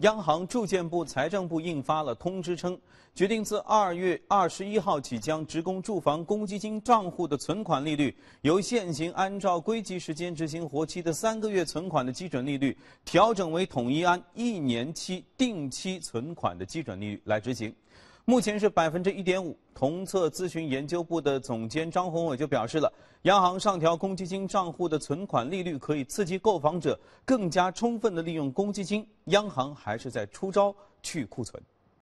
央行、住建部、财政部印发了通知，称决定自二月二十一号起，将职工住房公积金账户的存款利率由现行按照归集时间执行活期的三个月存款的基准利率，调整为统一按一年期定期存款的基准利率来执行。目前是百分之一点五。同策咨询研究部的总监张宏伟就表示了，央行上调公积金账户的存款利率，可以刺激购房者更加充分的利用公积金。央行还是在出招去库存。